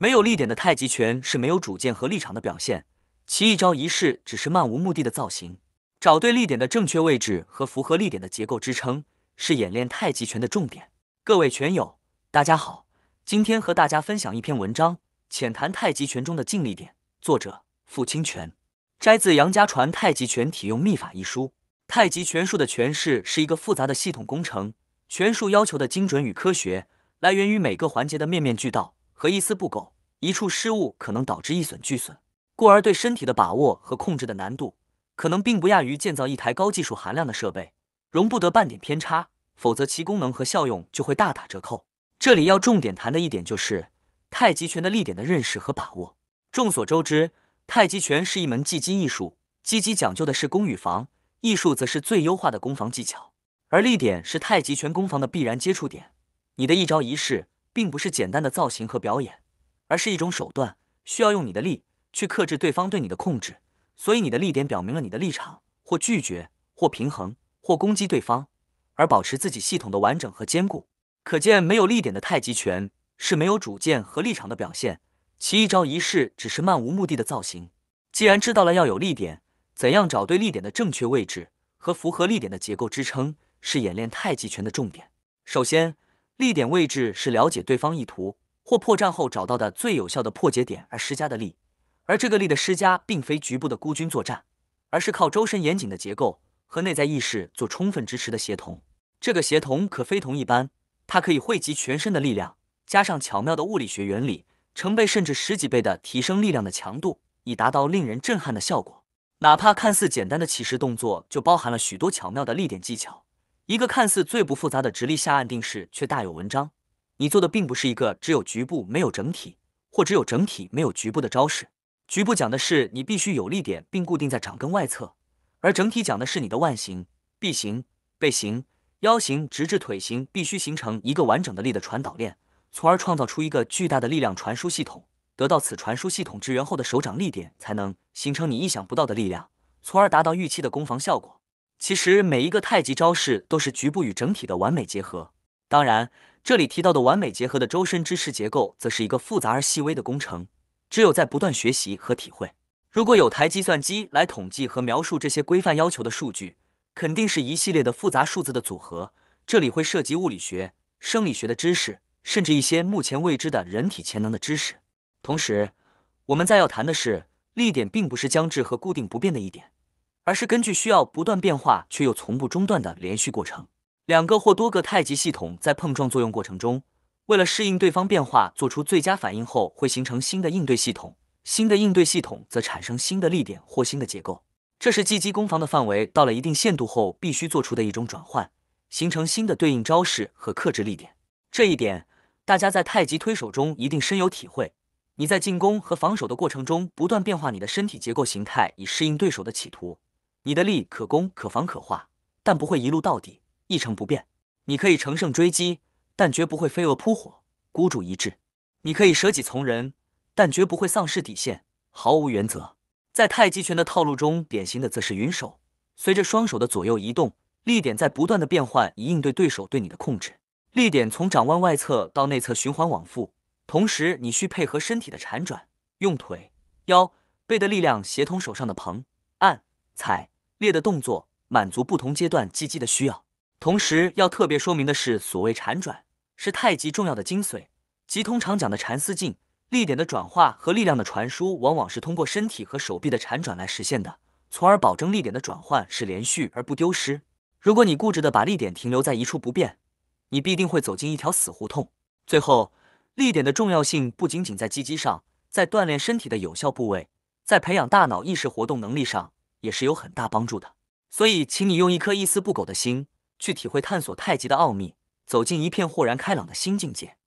没有立点的太极拳是没有主见和立场的表现，其一招一式只是漫无目的的造型。找对立点的正确位置和符合立点的结构支撑，是演练太极拳的重点。各位拳友，大家好，今天和大家分享一篇文章《浅谈太极拳中的静力点》，作者傅清泉，摘自《杨家传太极拳体用秘法》一书。太极拳术的拳释是一个复杂的系统工程，拳术要求的精准与科学，来源于每个环节的面面俱到。和一丝不苟，一处失误可能导致一损俱损，故而对身体的把握和控制的难度，可能并不亚于建造一台高技术含量的设备，容不得半点偏差，否则其功能和效用就会大打折扣。这里要重点谈的一点就是太极拳的力点的认识和把握。众所周知，太极拳是一门技击艺术，技击讲究的是攻与防，艺术则是最优化的攻防技巧，而力点是太极拳攻防的必然接触点，你的一招一式。并不是简单的造型和表演，而是一种手段，需要用你的力去克制对方对你的控制。所以你的力点表明了你的立场，或拒绝，或平衡，或攻击对方，而保持自己系统的完整和坚固。可见，没有力点的太极拳是没有主见和立场的表现，其一招一式只是漫无目的的造型。既然知道了要有力点，怎样找对力点的正确位置和符合力点的结构支撑，是演练太极拳的重点。首先。力点位置是了解对方意图或破绽后找到的最有效的破解点而施加的力，而这个力的施加并非局部的孤军作战，而是靠周身严谨的结构和内在意识做充分支持的协同。这个协同可非同一般，它可以汇集全身的力量，加上巧妙的物理学原理，成倍甚至十几倍的提升力量的强度，以达到令人震撼的效果。哪怕看似简单的起势动作，就包含了许多巧妙的力点技巧。一个看似最不复杂的直立下按定式，却大有文章。你做的并不是一个只有局部没有整体，或只有整体没有局部的招式。局部讲的是你必须有力点，并固定在掌根外侧；而整体讲的是你的腕型、臂型、背型、腰型，直至腿型，必须形成一个完整的力的传导链，从而创造出一个巨大的力量传输系统。得到此传输系统支援后的手掌力点，才能形成你意想不到的力量，从而达到预期的攻防效果。其实每一个太极招式都是局部与整体的完美结合。当然，这里提到的完美结合的周身知识结构，则是一个复杂而细微的工程。只有在不断学习和体会。如果有台计算机来统计和描述这些规范要求的数据，肯定是一系列的复杂数字的组合。这里会涉及物理学、生理学的知识，甚至一些目前未知的人体潜能的知识。同时，我们再要谈的是，力点并不是僵滞和固定不变的一点。而是根据需要不断变化却又从不中断的连续过程。两个或多个太极系统在碰撞作用过程中，为了适应对方变化做出最佳反应后，会形成新的应对系统。新的应对系统则产生新的力点或新的结构。这是技击攻防的范围到了一定限度后必须做出的一种转换，形成新的对应招式和克制力点。这一点大家在太极推手中一定深有体会。你在进攻和防守的过程中不断变化你的身体结构形态，以适应对手的企图。你的力可攻可防可化，但不会一路到底，一成不变。你可以乘胜追击，但绝不会飞蛾扑火，孤注一掷。你可以舍己从人，但绝不会丧失底线，毫无原则。在太极拳的套路中，典型的则是云手，随着双手的左右移动，力点在不断的变换，以应对对手对你的控制。力点从掌腕外侧到内侧循环往复，同时你需配合身体的缠转，用腿、腰、背的力量协同手上的棚、按。采裂的动作满足不同阶段击击的需要，同时要特别说明的是，所谓缠转是太极重要的精髓。即通常讲的缠丝劲，力点的转化和力量的传输，往往是通过身体和手臂的缠转来实现的，从而保证力点的转换是连续而不丢失。如果你固执的把力点停留在一处不变，你必定会走进一条死胡同。最后，力点的重要性不仅仅在击击上，在锻炼身体的有效部位，在培养大脑意识活动能力上。也是有很大帮助的，所以请你用一颗一丝不苟的心去体会探索太极的奥秘，走进一片豁然开朗的新境界。